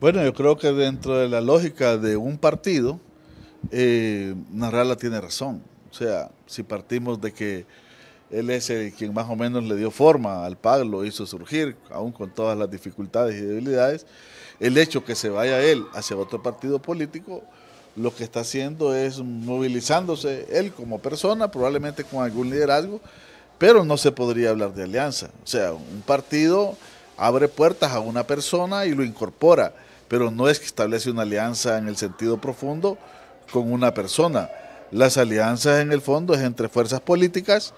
Bueno, yo creo que dentro de la lógica de un partido, Narrala eh, tiene razón. O sea, si partimos de que él es el quien más o menos le dio forma al PAG, lo hizo surgir, aún con todas las dificultades y debilidades, el hecho que se vaya él hacia otro partido político, lo que está haciendo es movilizándose él como persona, probablemente con algún liderazgo, pero no se podría hablar de alianza. O sea, un partido abre puertas a una persona y lo incorpora pero no es que establece una alianza en el sentido profundo con una persona. Las alianzas en el fondo es entre fuerzas políticas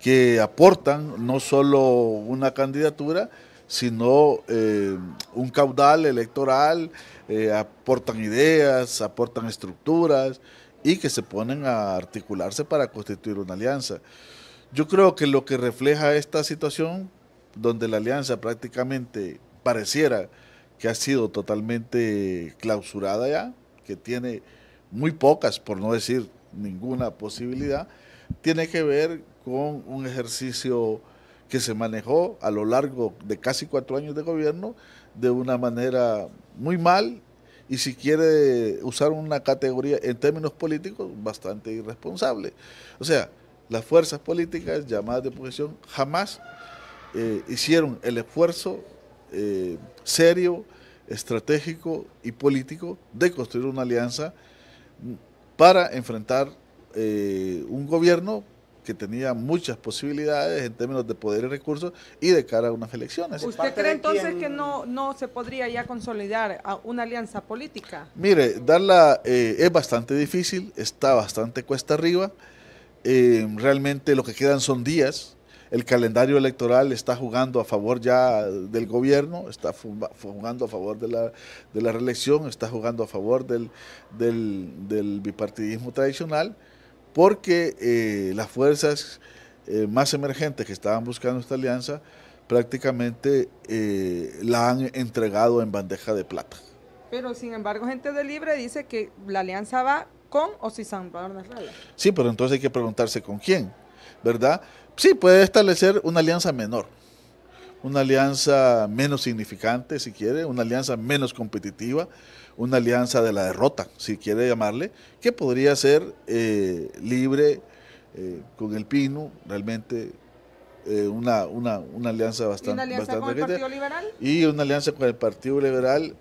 que aportan no solo una candidatura, sino eh, un caudal electoral, eh, aportan ideas, aportan estructuras y que se ponen a articularse para constituir una alianza. Yo creo que lo que refleja esta situación, donde la alianza prácticamente pareciera que ha sido totalmente clausurada ya, que tiene muy pocas, por no decir ninguna posibilidad, tiene que ver con un ejercicio que se manejó a lo largo de casi cuatro años de gobierno de una manera muy mal y si quiere usar una categoría en términos políticos bastante irresponsable. O sea, las fuerzas políticas llamadas de oposición jamás eh, hicieron el esfuerzo eh, serio, estratégico y político de construir una alianza para enfrentar eh, un gobierno que tenía muchas posibilidades en términos de poder y recursos y de cara a unas elecciones. ¿Usted cree entonces que no, no se podría ya consolidar una alianza política? Mire, darla eh, es bastante difícil, está bastante cuesta arriba, eh, realmente lo que quedan son días, el calendario electoral está jugando a favor ya del gobierno, está jugando a favor de la, de la reelección, está jugando a favor del, del, bipartidismo tradicional, porque eh, las fuerzas eh, más emergentes que estaban buscando esta alianza prácticamente eh, la han entregado en bandeja de plata. Pero sin embargo, gente de Libre dice que la alianza va con o si Sí, pero entonces hay que preguntarse con quién. ¿verdad? Sí, puede establecer una alianza menor, una alianza menos significante, si quiere, una alianza menos competitiva, una alianza de la derrota, si quiere llamarle, que podría ser eh, libre eh, con el Pino, realmente eh, una, alianza bastante... ¿Y una alianza bastante con el Partido Liberal? Y una alianza con el Partido Liberal,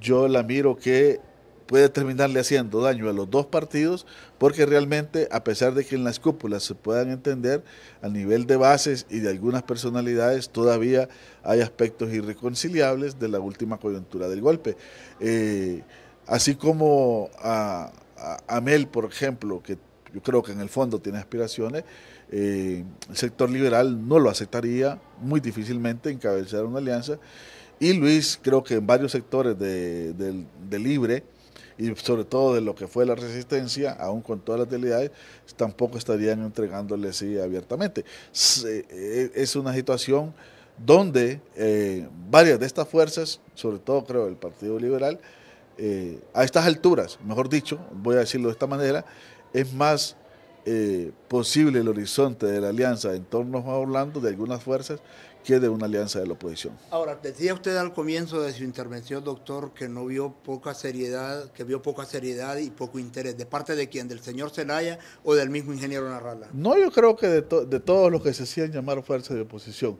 yo la miro que puede terminarle haciendo daño a los dos partidos, porque realmente, a pesar de que en las cúpulas se puedan entender, a nivel de bases y de algunas personalidades, todavía hay aspectos irreconciliables de la última coyuntura del golpe. Eh, así como a, a, Mel, por ejemplo, que yo creo que en el fondo tiene aspiraciones, eh, el sector liberal no lo aceptaría muy difícilmente encabezar una alianza. Y Luis, creo que en varios sectores de, de Libre y sobre todo de lo que fue la resistencia, aún con todas las debilidades, tampoco estarían entregándole así abiertamente. Eh, es una situación donde eh, varias de estas fuerzas, sobre todo creo el Partido Liberal, eh, a estas alturas, mejor dicho, voy a decirlo de esta manera, es más posible el horizonte de la alianza en torno a Orlando de algunas fuerzas de una alianza de la oposición. Ahora, decía usted al comienzo de su intervención, doctor, que no vio poca seriedad, que vio poca seriedad y poco interés. ¿De parte de quién? ¿Del señor Zelaya o del mismo ingeniero Narrala? No, yo creo que de, todos los que se hacían llamar fuerzas de oposición.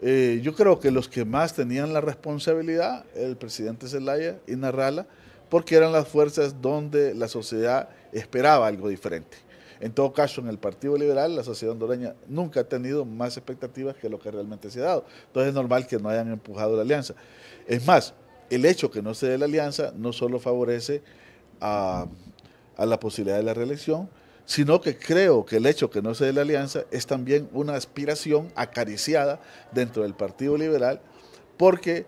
Eh, yo creo que los que más tenían la responsabilidad, el presidente Zelaya y Narrala, porque eran las fuerzas donde la sociedad esperaba algo diferente. En todo caso, en el Partido Liberal, la sociedad hondureña nunca ha tenido más expectativas que lo que realmente se ha dado. Entonces es normal que no hayan empujado la alianza. Es más, el hecho que no se dé la alianza no solo favorece a, la posibilidad de la reelección, sino que creo que el hecho que no se dé la alianza es también una aspiración acariciada dentro del Partido Liberal, porque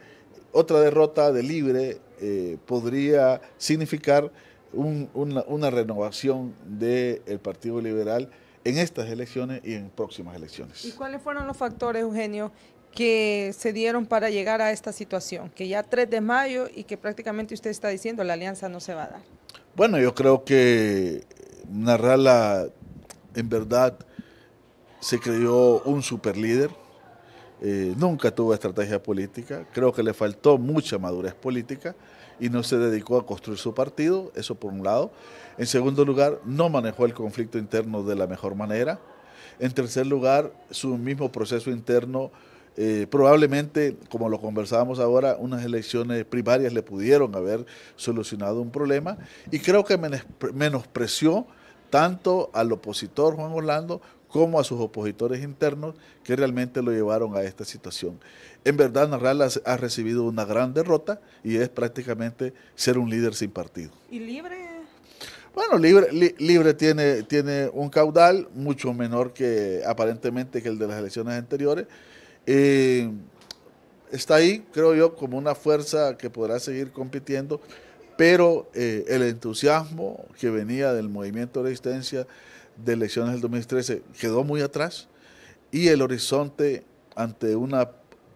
otra derrota de Libre eh, podría significar una, renovación del Partido Liberal en estas elecciones y en próximas elecciones. ¿Y cuáles fueron los factores, Eugenio, que se dieron para llegar a esta situación? Que ya 3 de mayo y que prácticamente usted está diciendo la alianza no se va a dar. Bueno, yo creo que Narrala en verdad se creó un superlíder. Eh, nunca tuvo estrategia política. Creo que le faltó mucha madurez política y no se dedicó a construir su partido, eso por un lado. En segundo lugar, no manejó el conflicto interno de la mejor manera. En tercer lugar, su mismo proceso interno, eh, probablemente, como lo conversábamos ahora, unas elecciones primarias le pudieron haber solucionado un problema y creo que menospreció tanto al opositor Juan Orlando como a sus opositores internos que realmente lo llevaron a esta situación. En verdad, Narral ha recibido una gran derrota y es prácticamente ser un líder sin partido. ¿Y libre? Bueno, libre, tiene, tiene un caudal mucho menor que aparentemente que el de las elecciones anteriores. Eh, está ahí, creo yo, como una fuerza que podrá seguir compitiendo, pero eh, el entusiasmo que venía del movimiento de resistencia, de elecciones del 2013 quedó muy atrás y el horizonte ante una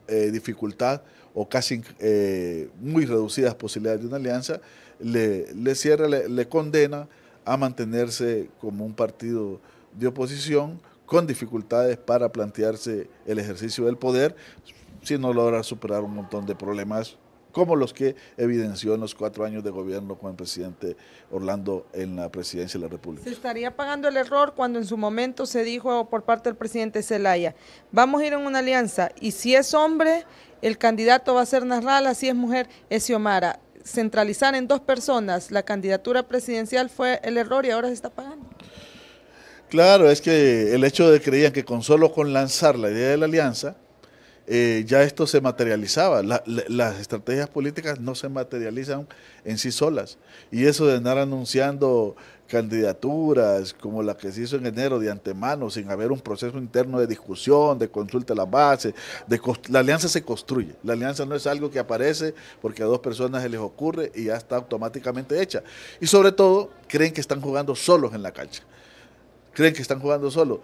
eh, dificultad o casi eh, muy reducidas posibilidades de una alianza, le, le cierra, le, le, condena a mantenerse como un partido de oposición con dificultades para plantearse el ejercicio del poder si no logra superar un montón de problemas como los que evidenció en los cuatro años de gobierno con el presidente Orlando en la presidencia de la República. Se estaría pagando el error cuando en su momento se dijo por parte del presidente Zelaya, vamos a ir en una alianza y si es hombre, el candidato va a ser Narral, si es mujer, es Xiomara. Centralizar en dos personas la candidatura presidencial fue el error y ahora se está pagando. Claro, es que el hecho de que creían que con solo con lanzar la idea de la alianza, eh, ya esto se materializaba. las estrategias políticas no se materializan en sí solas. Y eso de andar anunciando candidaturas como la que se hizo en enero de antemano, sin haber un proceso interno de discusión, de consulta a la base, de la alianza se construye. La alianza no es algo que aparece porque a dos personas se les ocurre y ya está automáticamente hecha. Y sobre todo, creen que están jugando solos en la cancha. Creen que están jugando solos.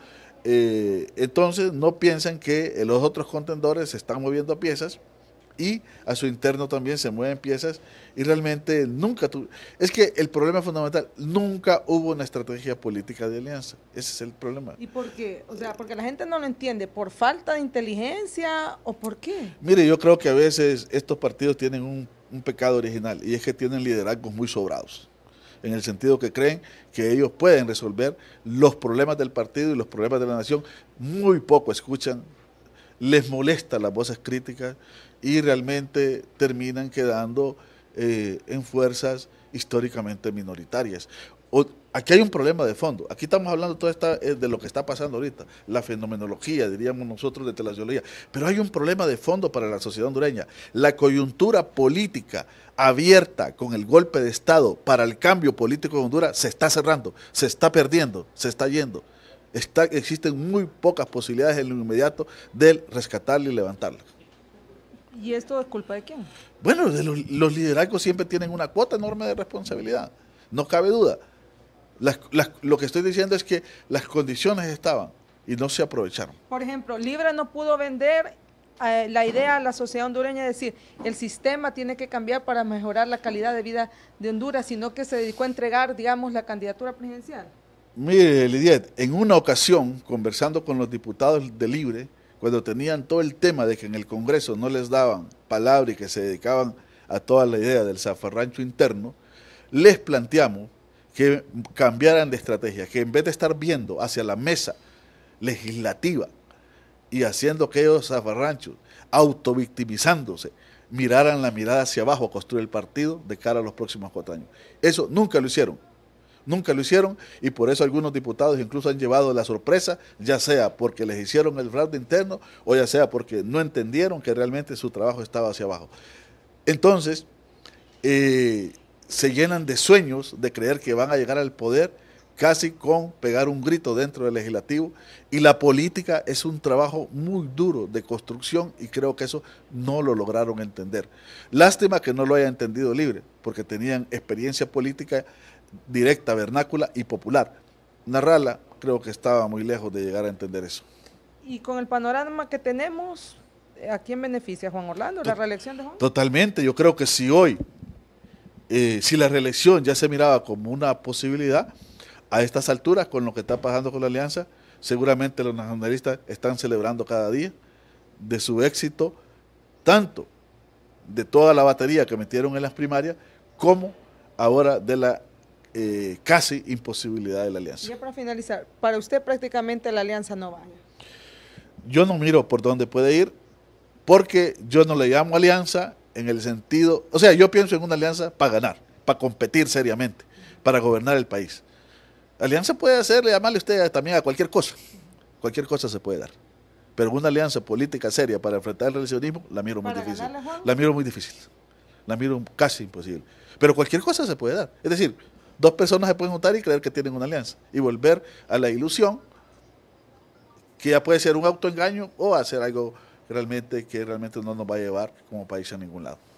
Eh, entonces no piensan que los otros contendores se están moviendo a piezas y a su interno también se mueven piezas y realmente nunca tu... es que el problema fundamental nunca hubo una estrategia política de alianza ese es el problema y por qué o sea porque la gente no lo entiende por falta de inteligencia o por qué mire yo creo que a veces estos partidos tienen un pecado original y es que tienen liderazgos muy sobrados en el sentido que creen que ellos pueden resolver los problemas del partido y los problemas de la nación. Muy poco escuchan, les molesta las voces críticas y realmente terminan quedando eh, en fuerzas históricamente minoritarias. O, Aquí hay un problema de fondo. Aquí estamos hablando eh, de lo que está pasando ahorita, la fenomenología, diríamos nosotros, de teleología. Pero hay un problema de fondo para la sociedad hondureña. La coyuntura política abierta con el golpe de Estado para el cambio político de Honduras se está cerrando, se está perdiendo, se está yendo. existen muy pocas posibilidades en lo inmediato de rescatarla y levantarla. ¿Y esto es culpa de quién? Bueno, los, los liderazgos siempre tienen una cuota enorme de responsabilidad, no cabe duda lo que estoy diciendo es que las condiciones estaban y no se aprovecharon. Por ejemplo, Libre no pudo vender eh, la idea a la sociedad hondureña de decir, el sistema tiene que cambiar para mejorar la calidad de vida de Honduras, sino que se dedicó a entregar, digamos, la candidatura presidencial. Mire, Lidiet, en una ocasión, conversando con los diputados de Libre, cuando tenían todo el tema de que en el Congreso no les daban palabra y que se dedicaban a toda la idea del zafarrancho interno, les planteamos que cambiaran de estrategia, que en vez de estar viendo hacia la mesa legislativa y haciendo que ellos afarranchos, autovictimizándose, miraran la mirada hacia abajo a construir el partido de cara a los próximos cuatro años. Eso nunca lo hicieron. Nunca lo hicieron y por eso algunos diputados incluso han llevado la sorpresa, ya sea porque les hicieron el fraude interno o ya sea porque no entendieron que realmente su trabajo estaba hacia abajo. Entonces, eh, se llenan de sueños de creer que van a llegar al poder casi con pegar un grito dentro del legislativo y la política es un trabajo muy duro de construcción y creo que eso no lo lograron entender. Lástima que no lo haya entendido libre, porque tenían experiencia política directa, vernácula y popular. Narrala creo que estaba muy lejos de llegar a entender eso. Y con el panorama que tenemos, ¿a quién beneficia Juan Orlando la reelección de Juan? Totalmente, yo creo que si hoy eh, si la reelección ya se miraba como una posibilidad, a estas alturas, con lo que está pasando con la alianza, seguramente los nacionalistas están celebrando cada día de su éxito, tanto de toda la batería que metieron en las primarias, como ahora de la eh, casi imposibilidad de la alianza. Ya para finalizar, para usted prácticamente la alianza no vale. Yo no miro por dónde puede ir, porque yo no le llamo alianza en el sentido, o sea, yo pienso en una alianza para ganar, para competir seriamente, para gobernar el país. Alianza puede hacerle, llamarle usted también a cualquier cosa, cualquier cosa se puede dar. Pero una alianza política seria para enfrentar el revisionismo la miro muy difícil. la miro muy difícil. La miro casi imposible. Pero cualquier cosa se puede dar. Es decir, dos personas se pueden juntar y creer que tienen una alianza y volver a la ilusión que ya puede ser un autoengaño o hacer algo realmente que realmente no nos va a llevar como país a ningún lado.